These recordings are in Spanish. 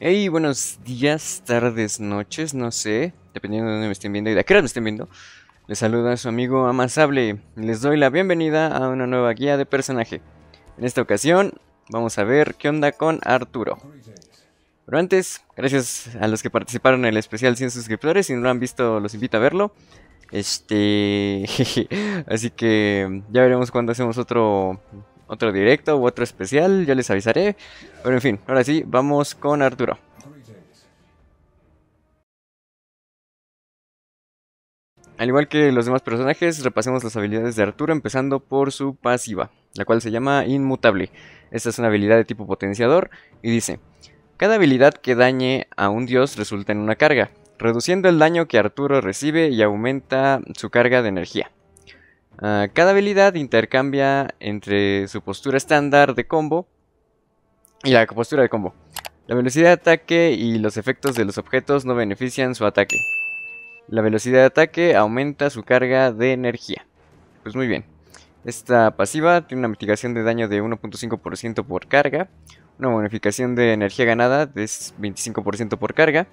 Hey, buenos días, tardes, noches, no sé, dependiendo de dónde me estén viendo y de a qué hora me estén viendo. Les saluda a su amigo Amasable. Les doy la bienvenida a una nueva guía de personaje. En esta ocasión, vamos a ver qué onda con Arturo. Pero antes, gracias a los que participaron en el especial 100 suscriptores. Si no lo han visto, los invito a verlo. Este. Así que ya veremos cuando hacemos otro otro directo u otro especial, yo les avisaré. Pero en fin, ahora sí, vamos con Arturo. Al igual que los demás personajes, repasemos las habilidades de Arturo empezando por su pasiva, la cual se llama Inmutable. Esta es una habilidad de tipo potenciador y dice, cada habilidad que dañe a un dios resulta en una carga, reduciendo el daño que Arturo recibe y aumenta su carga de energía. Ah, cada habilidad intercambia entre su postura estándar de combo y la postura de combo. La velocidad de ataque y los efectos de los objetos no benefician su ataque. La velocidad de ataque aumenta su carga de energía. Pues muy bien. Esta pasiva tiene una mitigación de daño de 1.5% por carga, una bonificación de energía ganada de 25% por carga,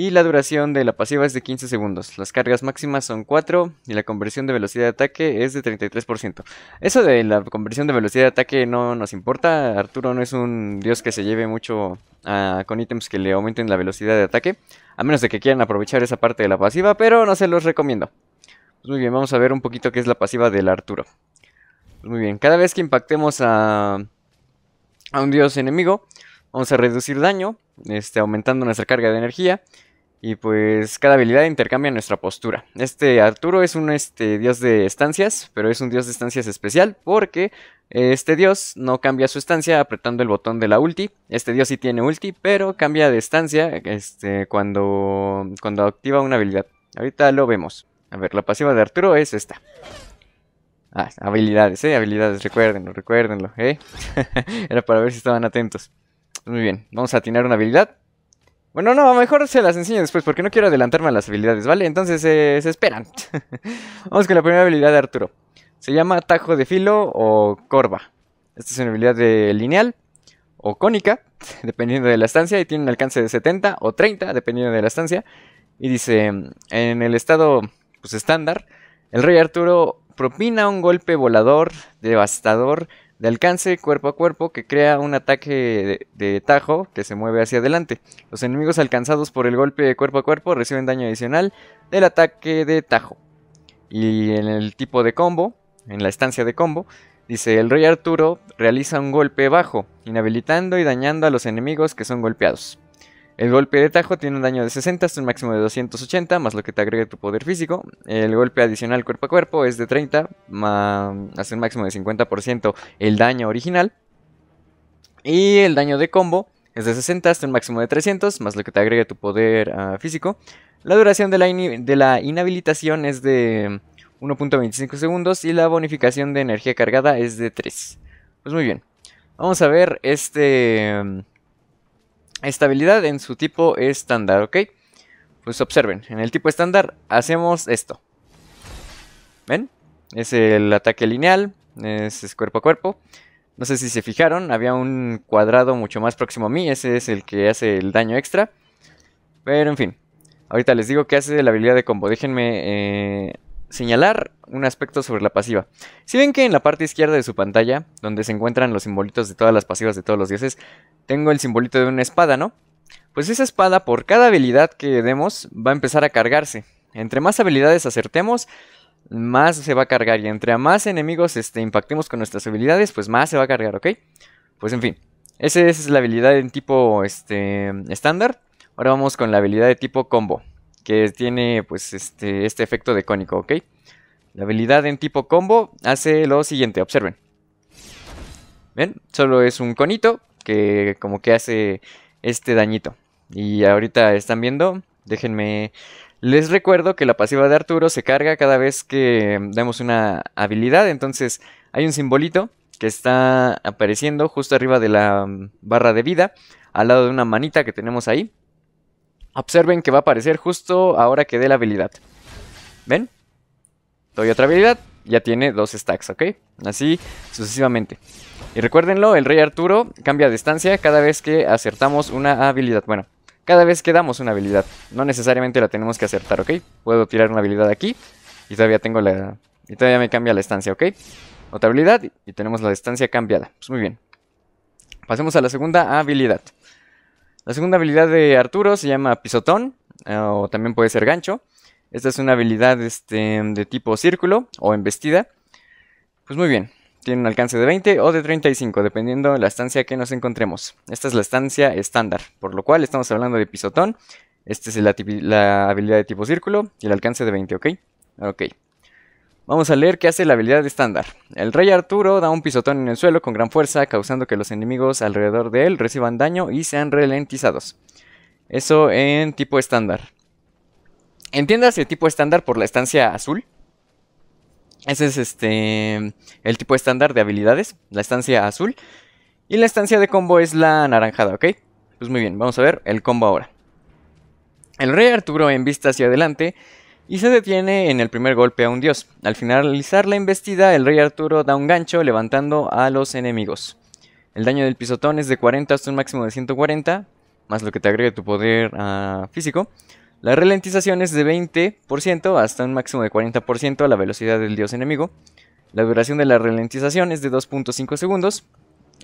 y la duración de la pasiva es de 15 segundos. Las cargas máximas son 4 y la conversión de velocidad de ataque es de 33%. Eso de la conversión de velocidad de ataque no nos importa. Arturo no es un dios que se lleve mucho ah, con ítems que le aumenten la velocidad de ataque. A menos de que quieran aprovechar esa parte de la pasiva, pero no se los recomiendo. Pues muy bien, vamos a ver un poquito qué es la pasiva del Arturo. Pues muy bien, cada vez que impactemos a, a un dios enemigo, vamos a reducir daño, este, aumentando nuestra carga de energía. Y pues cada habilidad intercambia nuestra postura. Este Arturo es un este, dios de estancias, pero es un dios de estancias especial porque este dios no cambia su estancia apretando el botón de la ulti. Este dios sí tiene ulti, pero cambia de estancia este, cuando, activa una habilidad. Ahorita lo vemos. A ver, la pasiva de Arturo es esta. Ah, habilidades, eh, habilidades, recuerdenlo, recuérdenlo, eh. Era para ver si estaban atentos. Pues muy bien, vamos a atinar una habilidad. Bueno, no, mejor se las enseño después porque no quiero adelantarme a las habilidades, ¿vale? Entonces eh, se esperan. Vamos con la primera habilidad de Arturo. Se llama Tajo de Filo o Corva. Esta es una habilidad de lineal o cónica, dependiendo de la estancia, y tiene un alcance de 70 o 30, dependiendo de la estancia. Y dice, en el estado pues, estándar, el rey Arturo propina un golpe volador, devastador, de alcance cuerpo a cuerpo que crea un ataque de, tajo que se mueve hacia adelante. Los enemigos alcanzados por el golpe de cuerpo a cuerpo reciben daño adicional del ataque de tajo. Y en el tipo de combo, en la estancia de combo, dice el rey Arturo realiza un golpe bajo, inhabilitando y dañando a los enemigos que son golpeados. El golpe de tajo tiene un daño de 60 hasta un máximo de 280, más lo que te agregue tu poder físico. El golpe adicional cuerpo a cuerpo es de 30, más, hasta un máximo de 50% el daño original. Y el daño de combo es de 60 hasta un máximo de 300, más lo que te agregue tu poder ah, físico. La duración de la inhabilitación es de 1.25 segundos y la bonificación de energía cargada es de 3. Pues muy bien. Vamos a ver este Estabilidad en su tipo estándar, ¿ok? Pues observen, en el tipo estándar hacemos esto. ¿Ven? Es el ataque lineal, es, cuerpo a cuerpo. No sé si se fijaron, había un cuadrado mucho más próximo a mí, ese es el que hace el daño extra. Pero en fin, ahorita les digo qué hace la habilidad de combo. Déjenme eh, señalar un aspecto sobre la pasiva. Si ven que en la parte izquierda de su pantalla, donde se encuentran los simbolitos de todas las pasivas de todos los dioses, tengo el simbolito de una espada, ¿no? Pues esa espada, por cada habilidad que demos, va a empezar a cargarse. Entre más habilidades acertemos, más se va a cargar. Y entre más enemigos este, impactemos con nuestras habilidades, pues más se va a cargar, ¿ok? Pues en fin, esa es la habilidad en tipo este, estándar. Ahora vamos con la habilidad de tipo combo, que tiene pues este, este efecto de cónico, ¿ok? La habilidad en tipo combo hace lo siguiente, observen. ¿Ven? Solo es un conito que como que hace este dañito. Y ahorita están viendo, déjenme... Les recuerdo que la pasiva de Arturo se carga cada vez que mm, damos una habilidad, entonces hay un simbolito que está apareciendo justo arriba de la mm, barra de vida, al lado de una manita que tenemos ahí. Observen que va a aparecer justo ahora que dé la habilidad. ¿Ven? Doy otra habilidad, ya tiene dos stacks, ¿ok? Así sucesivamente. Y recuérdenlo, el Rey Arturo cambia de distancia cada vez que acertamos una habilidad. Bueno, cada vez que damos una habilidad. No necesariamente la tenemos que acertar, ¿ok? Puedo tirar una habilidad aquí y todavía tengo la... Y todavía me cambia la estancia, ¿ok? Otra habilidad y tenemos la distancia cambiada. Pues muy bien. Pasemos a la segunda habilidad. La segunda habilidad de Arturo se llama pisotón, eh, o también puede ser gancho. Esta es una habilidad este, de tipo círculo o embestida. Pues muy bien, tiene un alcance de 20 o de 35, dependiendo de la estancia que nos encontremos. Esta es la estancia estándar, por lo cual estamos hablando de pisotón. Esta es la, la, habilidad de tipo círculo y el alcance de 20, ¿ok? Ok. Vamos a leer qué hace la habilidad estándar. El rey Arturo da un pisotón en el suelo con gran fuerza, causando que los enemigos alrededor de él reciban daño y sean ralentizados. Eso en tipo estándar el tipo estándar por la estancia azul. Ese es este el tipo estándar de habilidades, la estancia azul. Y la estancia de combo es la anaranjada, ¿ok? Pues muy bien, vamos a ver el combo ahora. El rey Arturo en vista hacia adelante y se detiene en el primer golpe a un dios. Al finalizar la embestida, el rey Arturo da un gancho levantando a los enemigos. El daño del pisotón es de 40 hasta un máximo de 140, más lo que te agregue tu poder ah, físico. La ralentización es de 20% hasta un máximo de 40% a la velocidad del dios enemigo. La duración de la ralentización es de 2.5 segundos.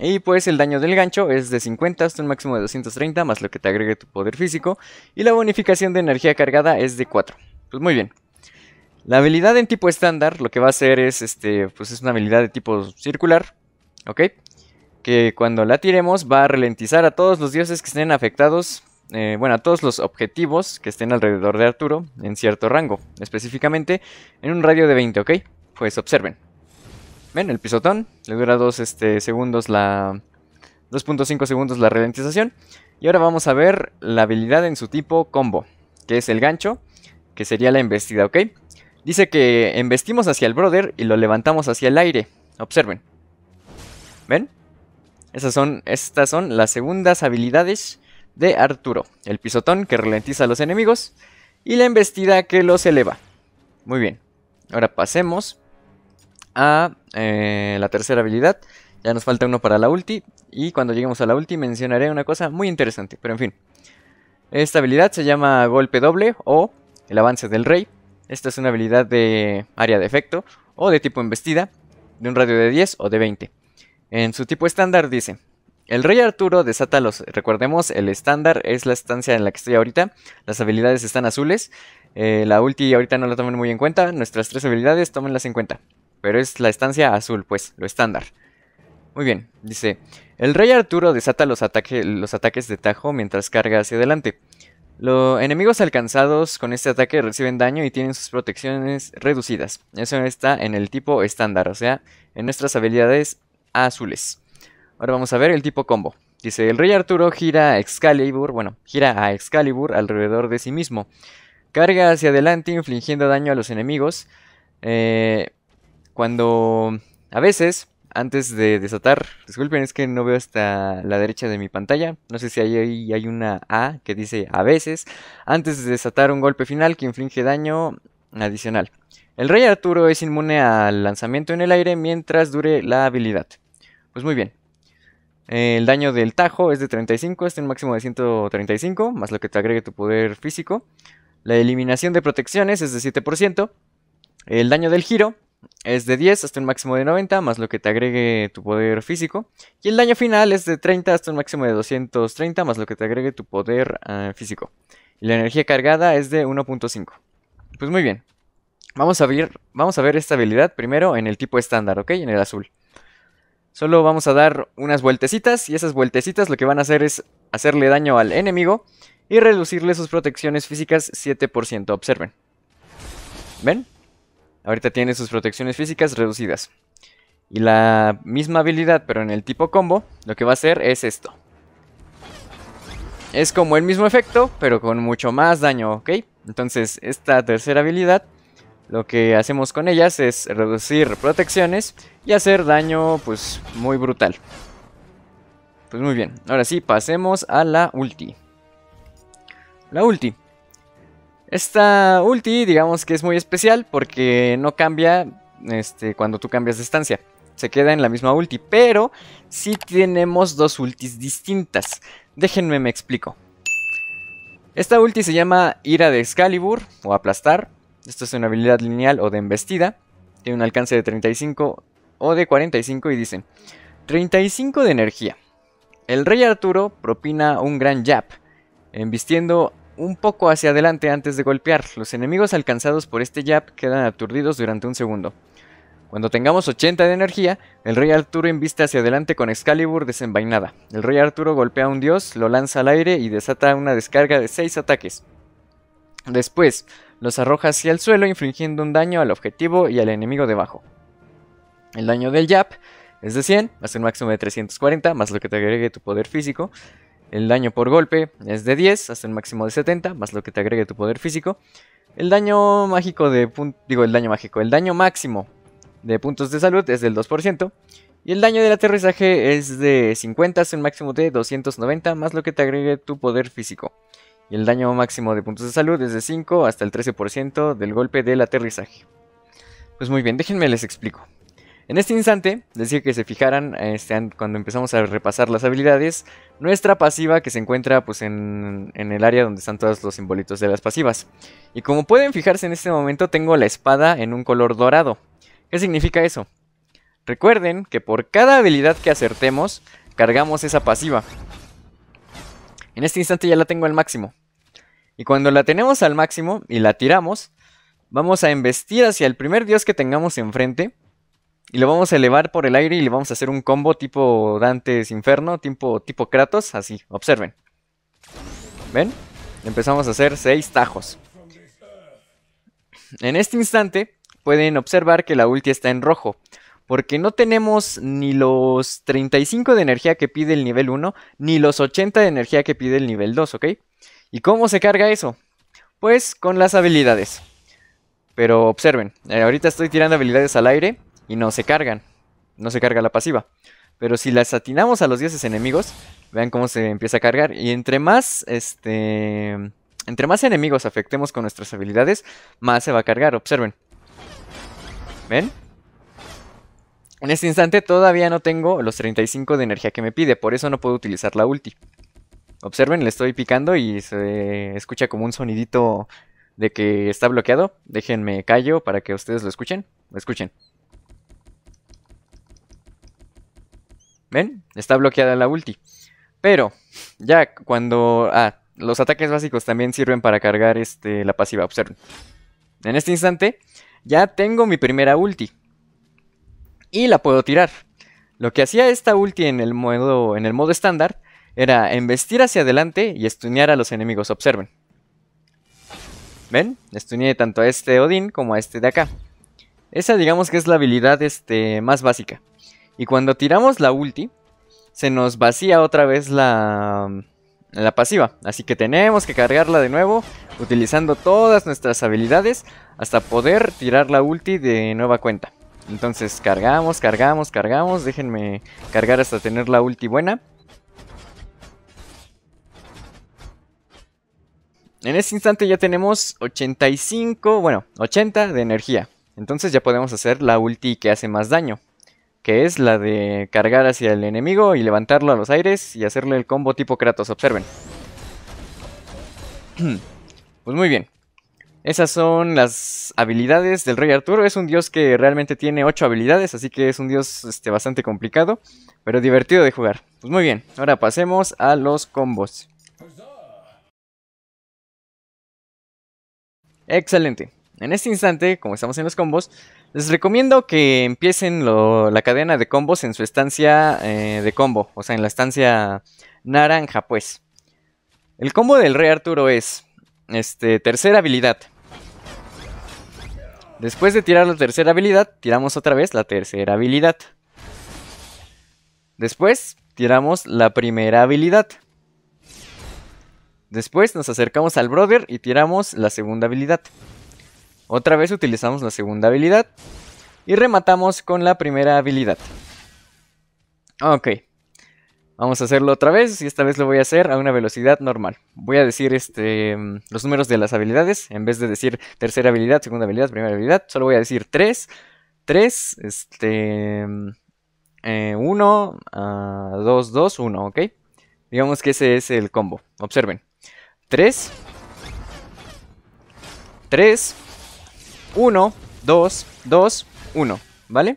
Y pues el daño del gancho es de 50 hasta un máximo de 230 más lo que te agregue tu poder físico. Y la bonificación de energía cargada es de 4. Pues muy bien. La habilidad en tipo estándar lo que va a hacer es, este, pues es una habilidad de tipo circular. ¿Ok? Que cuando la tiremos va a ralentizar a todos los dioses que estén afectados eh, bueno, a todos los objetivos que estén alrededor de Arturo en cierto rango, específicamente en un radio de 20, ¿ok? Pues observen. Ven, el pisotón, le dura 2 este, segundos la... 2.5 segundos la ralentización. Y ahora vamos a ver la habilidad en su tipo combo, que es el gancho, que sería la embestida, ¿ok? Dice que embestimos hacia el brother y lo levantamos hacia el aire. Observen. ¿Ven? Esas son, estas son las segundas habilidades de Arturo, el pisotón que ralentiza a los enemigos y la embestida que los eleva. Muy bien, ahora pasemos a eh, la tercera habilidad. Ya nos falta uno para la ulti y cuando lleguemos a la ulti mencionaré una cosa muy interesante, pero en fin. Esta habilidad se llama golpe doble o el avance del rey. Esta es una habilidad de área de efecto o de tipo embestida de un radio de 10 o de 20. En su tipo estándar dice, el rey Arturo desata los... Recordemos, el estándar es la estancia en la que estoy ahorita. Las habilidades están azules. Eh, la ulti ahorita no la tomen muy en cuenta. Nuestras tres habilidades, tómenlas en cuenta. Pero es la estancia azul, pues, lo estándar. Muy bien, dice... El rey Arturo desata los, los ataques de tajo mientras carga hacia adelante. Los enemigos alcanzados con este ataque reciben daño y tienen sus protecciones reducidas. Eso está en el tipo estándar, o sea, en nuestras habilidades azules. Ahora vamos a ver el tipo combo. Dice, el rey Arturo gira a Excalibur, bueno, gira a Excalibur alrededor de sí mismo. Carga hacia adelante infligiendo daño a los enemigos. Eh, cuando a veces, antes de desatar, disculpen, es que no veo hasta la derecha de mi pantalla. No sé si ahí hay una A que dice a veces. Antes de desatar un golpe final que inflige daño adicional. El rey Arturo es inmune al lanzamiento en el aire mientras dure la habilidad. Pues muy bien, eh, el daño del tajo es de 35, hasta un máximo de 135, más lo que te agregue tu poder físico. La eliminación de protecciones es de 7%. El daño del giro es de 10 hasta un máximo de 90, más lo que te agregue tu poder físico. Y el daño final es de 30 hasta un máximo de 230, más lo que te agregue tu poder ah, físico. Y la energía cargada es de 1.5. Pues muy bien. Vamos a, ver, vamos a ver esta habilidad primero en el tipo estándar, ¿ok? En el azul. Solo vamos a dar unas vueltecitas y esas vueltecitas lo que van a hacer es hacerle daño al enemigo y reducirle sus protecciones físicas 7%. Observen. ¿Ven? Ahorita tiene sus protecciones físicas reducidas. Y la misma habilidad, pero en el tipo combo, lo que va a hacer es esto. Es como el mismo efecto, pero con mucho más daño, ¿ok? Entonces, esta tercera habilidad lo que hacemos con ellas es reducir protecciones y hacer daño pues muy brutal. Pues muy bien, ahora sí pasemos a la ulti. La ulti. Esta ulti digamos que es muy especial porque no cambia este, cuando tú cambias de estancia. Se queda en la misma ulti, pero sí tenemos dos ultis distintas. Déjenme me explico. Esta ulti se llama Ira de Excalibur o Aplastar. Esto es una habilidad lineal o de embestida. Tiene un alcance de 35 o de 45 y dicen 35 de energía. El rey Arturo propina un gran jab, embistiendo un poco hacia adelante antes de golpear. Los enemigos alcanzados por este jab quedan aturdidos durante un segundo. Cuando tengamos 80 de energía, el rey Arturo inviste hacia adelante con Excalibur desenvainada. El rey Arturo golpea a un dios, lo lanza al aire y desata una descarga de 6 ataques. Después, los arroja hacia el suelo infligiendo un daño al objetivo y al enemigo debajo. El daño del yap es de 100, hasta un máximo de 340, más lo que te agregue tu poder físico. El daño por golpe es de 10, hasta un máximo de 70, más lo que te agregue tu poder físico. El daño mágico de... digo, el daño mágico, el daño máximo de puntos de salud es del 2%. Y el daño del aterrizaje es de 50, hasta un máximo de 290, más lo que te agregue tu poder físico el daño máximo de puntos de salud es de 5 hasta el 13% del golpe del aterrizaje. Pues muy bien, déjenme les explico. En este instante, decía que se fijaran este, cuando empezamos a repasar las habilidades, nuestra pasiva que se encuentra pues, en, en, el área donde están todos los simbolitos de las pasivas. Y como pueden fijarse en este momento, tengo la espada en un color dorado. ¿Qué significa eso? Recuerden que por cada habilidad que acertemos, cargamos esa pasiva. En este instante ya la tengo al máximo. Y cuando la tenemos al máximo y la tiramos, vamos a embestir hacia el primer dios que tengamos enfrente. Y lo vamos a elevar por el aire y le vamos a hacer un combo tipo Dantes Inferno, tipo, tipo Kratos, así, observen. ¿Ven? Empezamos a hacer seis tajos. En este instante pueden observar que la ulti está en rojo, porque no tenemos ni los 35 de energía que pide el nivel 1, ni los 80 de energía que pide el nivel 2, ¿ok? ¿Y cómo se carga eso? Pues con las habilidades. Pero observen, eh, ahorita estoy tirando habilidades al aire y no se cargan. No se carga la pasiva. Pero si las atinamos a los 10 enemigos, vean cómo se empieza a cargar. Y entre más, este... Entre más enemigos afectemos con nuestras habilidades, más se va a cargar. Observen. ¿Ven? En este instante todavía no tengo los 35 de energía que me pide, por eso no puedo utilizar la ulti. Observen, le estoy picando y se escucha como un sonidito de que está bloqueado. Déjenme callo para que ustedes lo escuchen. Lo escuchen. ¿Ven? Está bloqueada la ulti. Pero, ya cuando... Ah, los ataques básicos también sirven para cargar este, la pasiva. Observen. En este instante, ya tengo mi primera ulti. Y la puedo tirar. Lo que hacía esta ulti en el modo, en el modo estándar era embestir hacia adelante y estunear a los enemigos. Observen. ¿Ven? Estuneé tanto a este Odín como a este de acá. Esa digamos que es la habilidad este, más básica. Y cuando tiramos la ulti, se nos vacía otra vez la, la pasiva. Así que tenemos que cargarla de nuevo, utilizando todas nuestras habilidades, hasta poder tirar la ulti de nueva cuenta. Entonces cargamos, cargamos, cargamos, déjenme cargar hasta tener la ulti buena. en este instante ya tenemos 85, bueno, 80 de energía. Entonces ya podemos hacer la ulti que hace más daño. Que es la de cargar hacia el enemigo y levantarlo a los aires y hacerle el combo tipo Kratos, observen. Pues muy bien. Esas son las habilidades del Rey Arturo. Es un dios que realmente tiene 8 habilidades, así que es un dios este, bastante complicado, pero divertido de jugar. Pues muy bien, ahora pasemos a los combos. Excelente. En este instante, como estamos en los combos, les recomiendo que empiecen la cadena de combos en su estancia eh, de combo, o sea, en la estancia naranja, pues. El combo del Rey Arturo es, este, tercera habilidad. Después de tirar la tercera habilidad, tiramos otra vez la tercera habilidad. Después, tiramos la primera habilidad. Después nos acercamos al brother y tiramos la segunda habilidad. Otra vez utilizamos la segunda habilidad. Y rematamos con la primera habilidad. Ok. Vamos a hacerlo otra vez y esta vez lo voy a hacer a una velocidad normal. Voy a decir este, los números de las habilidades. En vez de decir tercera habilidad, segunda habilidad, primera habilidad. Solo voy a decir 3, 3, este, 1, 2, 2, 1, ¿ok? Digamos que ese es el combo. Observen. 3, 3, 1, 2, 2, 1, ¿vale?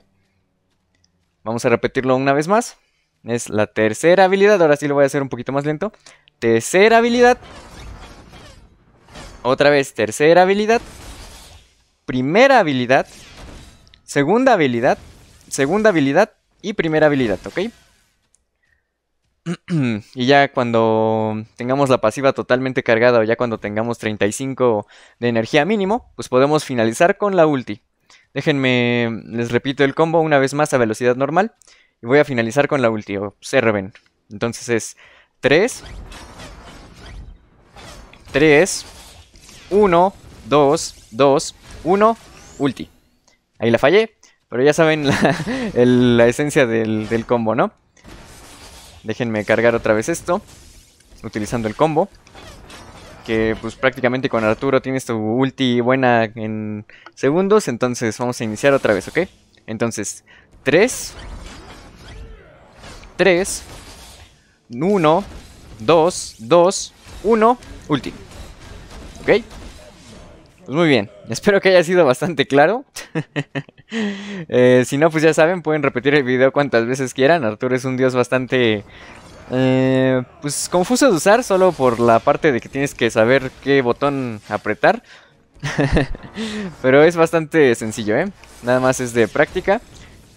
Vamos a repetirlo una vez más. Es la tercera habilidad, ahora sí lo voy a hacer un poquito más lento. Tercera habilidad. Otra vez, tercera habilidad. Primera habilidad. Segunda habilidad. Segunda habilidad y primera habilidad, ¿ok? y ya cuando tengamos la pasiva totalmente cargada o ya cuando tengamos 35 de energía mínimo, pues podemos finalizar con la ulti. Déjenme, les repito el combo una vez más a velocidad normal. Y voy a finalizar con la ulti, observen Entonces es 3, 3, 1, 2, 2, 1, ulti. Ahí la fallé, pero ya saben la, esencia del combo, ¿no? Déjenme cargar otra vez esto. Utilizando el combo. Que pues prácticamente con Arturo tienes tu ulti buena en segundos. Entonces vamos a iniciar otra vez, ¿ok? Entonces, 3. 3. 1. 2. 2. 1. Ulti. ¿Ok? Pues muy bien. Espero que haya sido bastante claro. Eh, si no, pues ya saben, pueden repetir el video cuantas veces quieran. Arturo es un dios bastante... Eh, pues confuso de usar solo por la parte de que tienes que saber qué botón apretar. Pero es bastante sencillo, ¿eh? Nada más es de práctica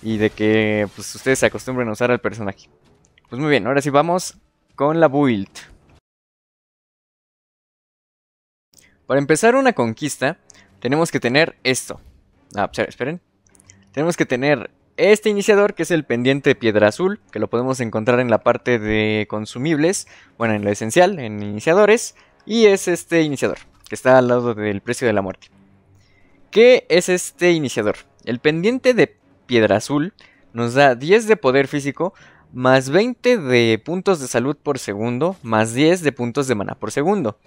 y de que pues, ustedes se acostumbren a usar al personaje. Pues muy bien, ahora sí vamos con la build. Para empezar una conquista, tenemos que tener esto. Ah, esperen. Tenemos que tener este iniciador, que es el pendiente de piedra azul, que lo podemos encontrar en la parte de consumibles, bueno, en lo esencial, en iniciadores, y es este iniciador, que está al lado del precio de la muerte. ¿Qué es este iniciador? El pendiente de piedra azul nos da 10 de poder físico, más 20 de puntos de salud por segundo, más 10 de puntos de mana por segundo.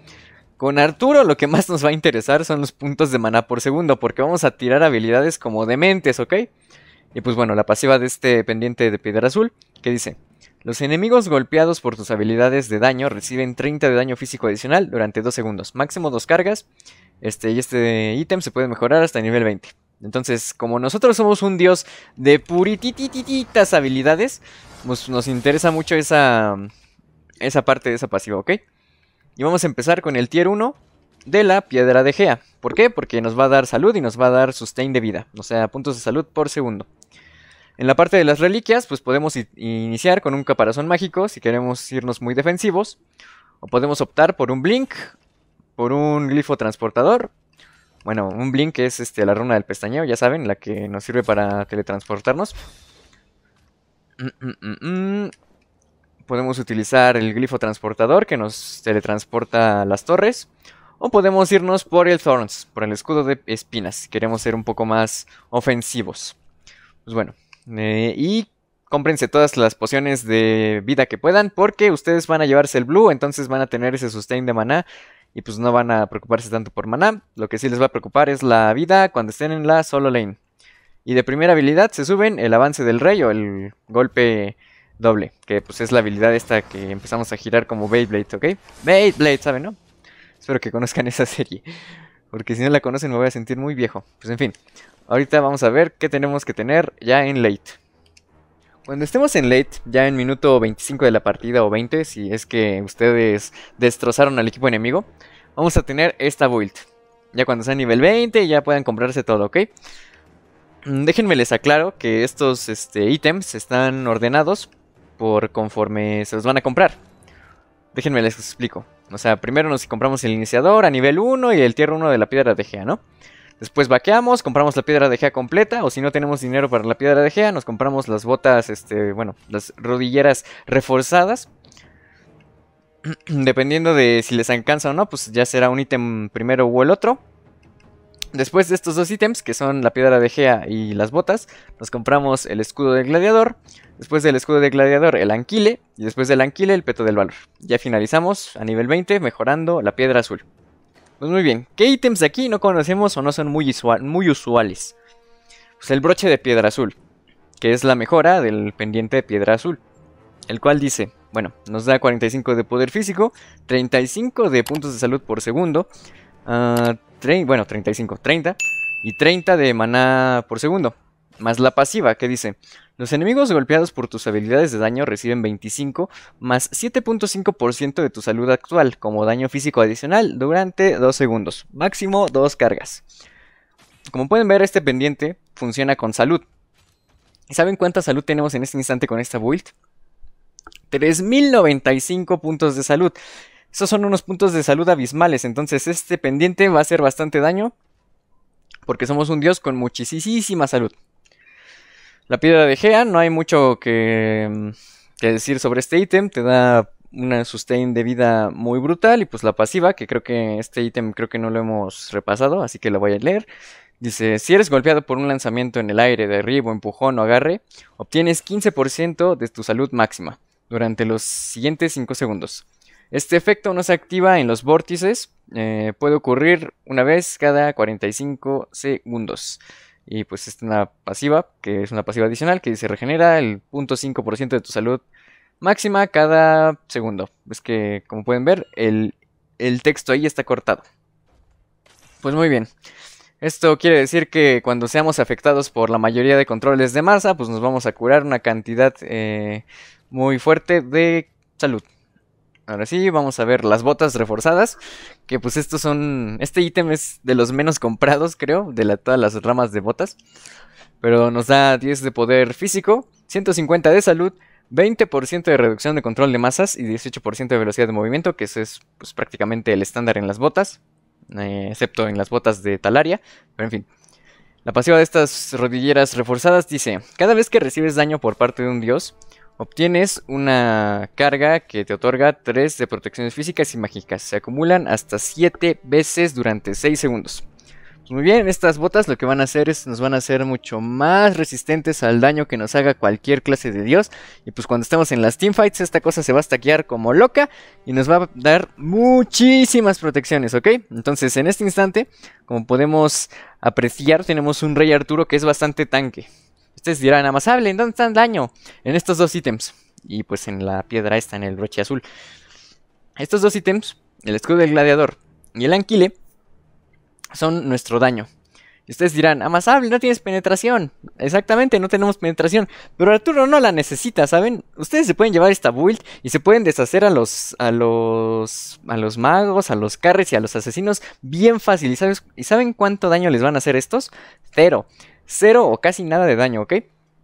Con Arturo lo que más nos va a interesar son los puntos de maná por segundo, porque vamos a tirar habilidades como dementes, ¿ok? Y pues bueno, la pasiva de este pendiente de piedra azul, que dice, los enemigos golpeados por tus habilidades de daño reciben 30 de daño físico adicional durante 2 segundos, máximo 2 cargas, este, y este ítem se puede mejorar hasta nivel 20. Entonces, como nosotros somos un dios de purititititas habilidades, pues nos interesa mucho esa, esa parte de esa pasiva, ¿ok? Y vamos a empezar con el tier 1 de la piedra de Gea. ¿Por qué? Porque nos va a dar salud y nos va a dar sustain de vida, o sea, puntos de salud por segundo. En la parte de las reliquias, pues podemos iniciar con un caparazón mágico si queremos irnos muy defensivos. O podemos optar por un blink, por un glifo transportador. Bueno, un blink es este, la runa del pestañeo, ya saben, la que nos sirve para teletransportarnos. Mm, mm, mm, podemos utilizar el glifo transportador que nos teletransporta a las torres. O podemos irnos por el Thorns, por el escudo de espinas. Queremos ser un poco más ofensivos. Pues bueno. Eh, y cómprense todas las pociones de vida que puedan. Porque ustedes van a llevarse el blue. Entonces van a tener ese sustain de maná. Y pues no van a preocuparse tanto por maná. Lo que sí les va a preocupar es la vida cuando estén en la solo lane. Y de primera habilidad se suben el avance del rey o el golpe doble, que pues es la habilidad esta que empezamos a girar como Beyblade, ¿ok? Beyblade, ¿saben, no? Espero que conozcan esa serie, porque si no la conocen me voy a sentir muy viejo. Pues en fin, ahorita vamos a ver qué tenemos que tener ya en late. Cuando estemos en late, ya en minuto 25 de la partida o 20, si es que ustedes destrozaron al equipo enemigo, vamos a tener esta build. Ya cuando sea nivel 20 ya puedan comprarse todo, ¿ok? Mm, déjenme les aclaro que estos este, ítems están ordenados por conforme se los van a comprar. Déjenme les explico. O sea, primero nos compramos el iniciador a nivel 1 y el tier 1 de la piedra de Gea, ¿no? Después vaqueamos, compramos la piedra de Gea completa, o si no tenemos dinero para la piedra de Gea, nos compramos las botas, este, bueno, las rodilleras reforzadas. Dependiendo de si les alcanza o no, pues ya será un ítem primero o el otro. Después de estos dos ítems, que son la piedra de Gea y las botas, nos compramos el escudo de gladiador, después del escudo de gladiador el anquile, y después del anquile el peto del valor. Ya finalizamos a nivel 20 mejorando la piedra azul. Pues muy bien, ¿qué ítems de aquí no conocemos o no son muy, muy usuales? Pues el broche de piedra azul, que es la mejora del pendiente de piedra azul, el cual dice, bueno, nos da 45 de poder físico, 35 de puntos de salud por segundo, Ah, bueno, 35, 30 y 30 de maná por segundo. Más la pasiva que dice, los enemigos golpeados por tus habilidades de daño reciben 25 más 7.5% de tu salud actual como daño físico adicional durante 2 segundos, máximo 2 cargas. Como pueden ver, este pendiente funciona con salud. ¿Y saben cuánta salud tenemos en este instante con esta build? 3095 puntos de salud. Esos son unos puntos de salud abismales. Entonces este pendiente va a hacer bastante daño. Porque somos un dios con muchísima salud. La piedra de Gea, no hay mucho que, mm, decir sobre este ítem. Te da una sustain de vida muy brutal. Y pues la pasiva, que creo que este ítem creo que no lo hemos repasado. Así que lo voy a leer. Dice, si eres golpeado por un lanzamiento en el aire, derribo, empujón o agarre, obtienes 15% de tu salud máxima durante los siguientes 5 segundos. Este efecto no se activa en los vórtices, eh, puede ocurrir una vez cada 45 segundos. Y pues es una pasiva, que es una pasiva adicional, que se regenera el 0.5% de tu salud máxima cada segundo. Es que, como pueden ver, el, texto ahí está cortado. Pues muy bien. Esto quiere decir que cuando seamos afectados por la mayoría de controles de masa, pues nos vamos a curar una cantidad eh, muy fuerte de salud. Ahora sí, vamos a ver las botas reforzadas. Que pues estos son. Este ítem es de los menos comprados, creo, de todas las ramas de botas. Pero nos da 10 de poder físico, 150 de salud, 20% de reducción de control de masas y 18% de velocidad de movimiento, que eso es pues, prácticamente el estándar en las botas. Eh, excepto en las botas de Talaria. Pero en fin. La pasiva de estas rodilleras reforzadas dice: Cada vez que recibes daño por parte de un dios, Obtienes una carga que te otorga 3 de protecciones físicas y mágicas. Se acumulan hasta 7 veces durante 6 segundos. Pues muy bien, estas botas lo que van a hacer es nos van a hacer mucho más resistentes al daño que nos haga cualquier clase de dios. Y pues cuando estemos en las teamfights esta cosa se va a stackear como loca y nos va a dar muchísimas protecciones, ¿ok? Entonces en este instante, como podemos apreciar, tenemos un rey Arturo que es bastante tanque. Ustedes dirán, amasable, dónde está el daño? En estos dos ítems. Y pues en la piedra está, en el broche azul. Estos dos ítems, el escudo del gladiador y el anquile, son nuestro daño. Ustedes dirán, amasable, no tienes penetración. Exactamente, no tenemos penetración. Pero Arturo no la necesita, ¿saben? Ustedes se pueden llevar esta build y se pueden deshacer a los. a los. a los magos, a los carres y a los asesinos bien fácil. ¿Y, ¿Y saben cuánto daño les van a hacer estos? Cero cero o casi nada de daño, ¿ok?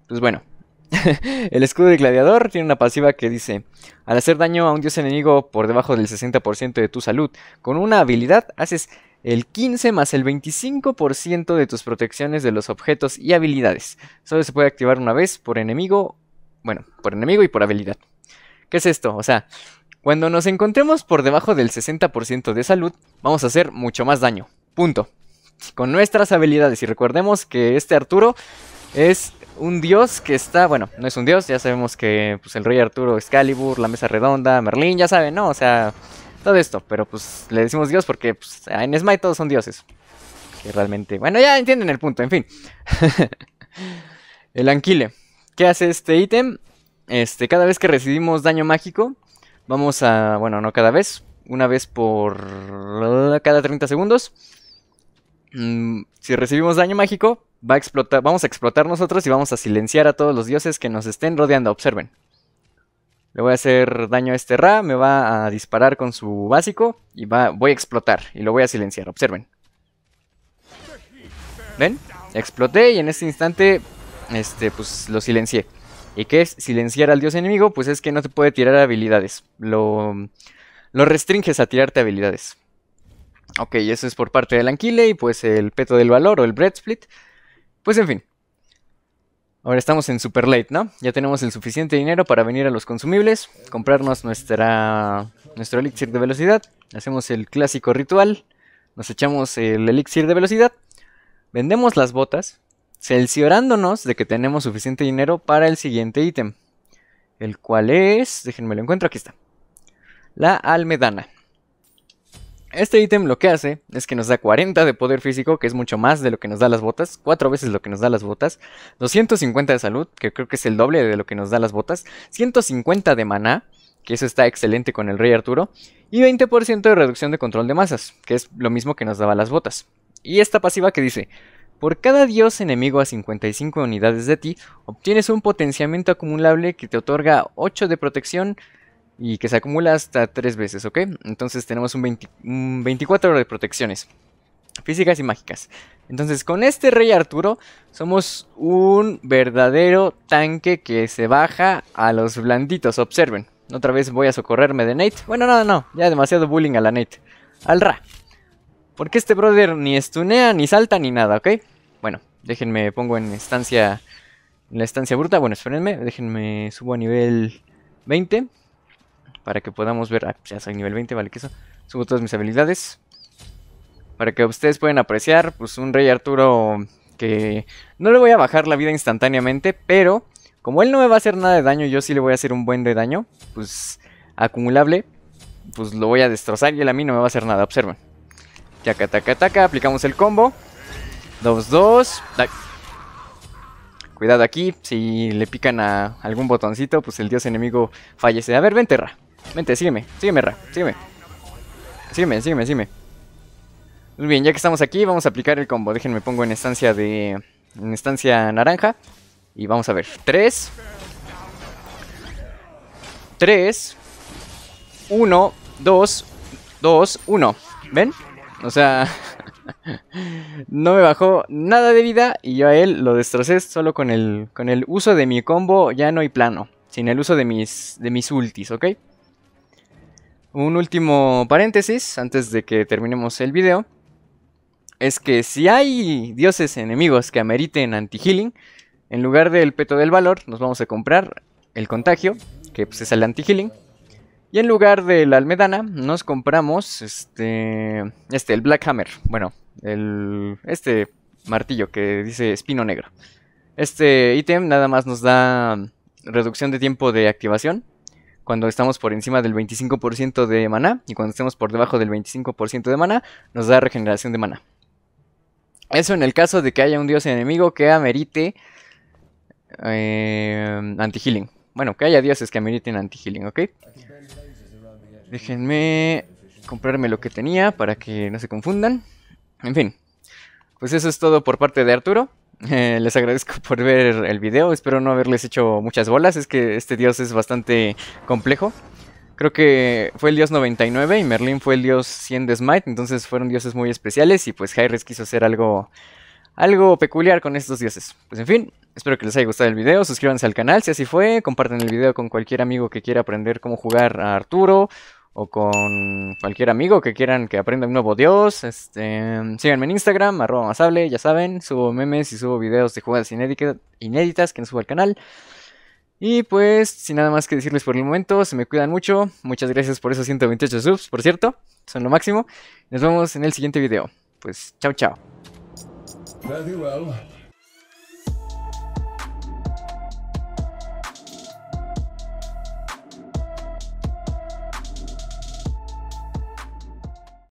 Pues bueno. el escudo de gladiador tiene una pasiva que dice, al hacer daño a un dios enemigo por debajo del 60% de tu salud, con una habilidad haces el 15 más el 25% de tus protecciones de los objetos y habilidades. Solo se puede activar una vez por enemigo, bueno, por enemigo y por habilidad. ¿Qué es esto? O sea, cuando nos encontremos por debajo del 60% de salud, vamos a hacer mucho más daño. Punto con nuestras habilidades. Y recordemos que este Arturo es un dios que está, bueno, no es un dios, ya sabemos que pues, el rey Arturo, Excalibur, la mesa redonda, Merlín, ya saben, ¿no? O sea, todo esto, pero pues le decimos dios porque pues, en Smite todos son dioses. Que realmente, bueno, ya entienden el punto, en fin. el Anquile. ¿Qué hace este ítem? Este, cada vez que recibimos daño mágico, vamos a, bueno, no cada vez, una vez por cada 30 segundos. Mm, si recibimos daño mágico, va a explotar, vamos a explotar nosotros y vamos a silenciar a todos los dioses que nos estén rodeando. Observen. Le voy a hacer daño a este Ra, me va a disparar con su básico y va, voy a explotar y lo voy a silenciar. Observen. ¿Ven? Exploté y en este instante este, pues lo silencié. ¿Y qué es silenciar al dios enemigo? Pues es que no te puede tirar habilidades. lo restringes a tirarte habilidades. Ok, eso es por parte del anquile y pues el peto del valor o el bread split. Pues en fin. Ahora estamos en super late, ¿no? Ya tenemos el suficiente dinero para venir a los consumibles, comprarnos nuestra, nuestro elixir de velocidad, hacemos el clásico ritual, nos echamos el elixir de velocidad, vendemos las botas, cerciorándonos de que tenemos suficiente dinero para el siguiente ítem, el cual es, déjenme lo encuentro, aquí está, la almedana. Este ítem lo que hace es que nos da 40 de poder físico, que es mucho más de lo que nos da las botas, 4 veces lo que nos da las botas, 250 de salud, que creo que es el doble de lo que nos da las botas, 150 de maná, que eso está excelente con el rey Arturo, y 20% de reducción de control de masas, que es lo mismo que nos daba las botas. Y esta pasiva que dice, por cada dios enemigo a 55 unidades de ti, obtienes un potenciamiento acumulable que te otorga 8 de protección, y que se acumula hasta tres veces, ¿ok? Entonces tenemos un, 24 de protecciones físicas y mágicas. Entonces con este rey Arturo somos un verdadero tanque que se baja a los blanditos, observen. Otra vez voy a socorrerme de Nate. Bueno, no, no, ya demasiado bullying a la Nate. Al Ra. Porque este brother ni estunea, ni salta, ni nada, ¿ok? Bueno, déjenme, pongo en estancia... En la estancia bruta, bueno, espérenme, déjenme, subo a nivel 20. Para que podamos ver... Ah, pues ya soy nivel 20, vale que eso. Subo todas mis habilidades. Para que ustedes puedan apreciar, pues un rey Arturo que... No le voy a bajar la vida instantáneamente, pero... Como él no me va a hacer nada de daño, yo sí le voy a hacer un buen de daño. Pues acumulable, pues lo voy a destrozar y él a mí no me va a hacer nada, observen. Taca, taca, taca, aplicamos el combo. 2, 2. Cuidado aquí, si le pican a algún botoncito, pues el dios enemigo fallece. A ver, ven, Terra. Vente, sígueme, sígueme, Ra, sígueme. Sígueme, sígueme, sígueme. Muy pues bien, ya que estamos aquí, vamos a aplicar el combo. Déjenme pongo en estancia de. En estancia naranja. Y vamos a ver. 3. 3. 1, dos Dos, uno ¿Ven? O sea, no me bajó nada de vida y yo a él lo destrocé solo con el, con el uso de mi combo Ya no hay plano. Sin el uso de mis, de mis ultis, ¿ok? Un último paréntesis antes de que terminemos el video. Es que si hay dioses enemigos que ameriten anti-healing, en lugar del peto del valor, nos vamos a comprar el contagio, que pues, es el anti-healing. Y en lugar de la almedana, nos compramos este. Este, el Black Hammer. Bueno, el. Este martillo que dice espino negro. Este ítem nada más nos da reducción de tiempo de activación cuando estamos por encima del 25% de maná y cuando estemos por debajo del 25% de mana nos da regeneración de mana. Eso en el caso de que haya un dios enemigo que amerite eh, anti-healing. Bueno, que haya dioses que ameriten anti-healing, ¿ok? Déjenme comprarme lo que tenía para que no se confundan. En fin, pues eso es todo por parte de Arturo. Eh, les agradezco por ver el video, espero no haberles hecho muchas bolas, es que este dios es bastante complejo. Creo que fue el dios 99 y Merlin fue el dios 100 de Smite, entonces fueron dioses muy especiales y pues Hyres quiso hacer algo, algo peculiar con estos dioses. Pues en fin, espero que les haya gustado el video, suscríbanse al canal si así fue, comparten el video con cualquier amigo que quiera aprender cómo jugar a Arturo o con cualquier amigo que quieran que aprenda un nuevo dios. Este, síganme en Instagram, arroba masable, ya saben, subo memes y subo videos de jugadas inéditas que no subo al canal. Y pues, sin nada más que decirles por el momento, se me cuidan mucho. Muchas gracias por esos 128 subs, por cierto, son lo máximo. Nos vemos en el siguiente video. Pues, chao, chao.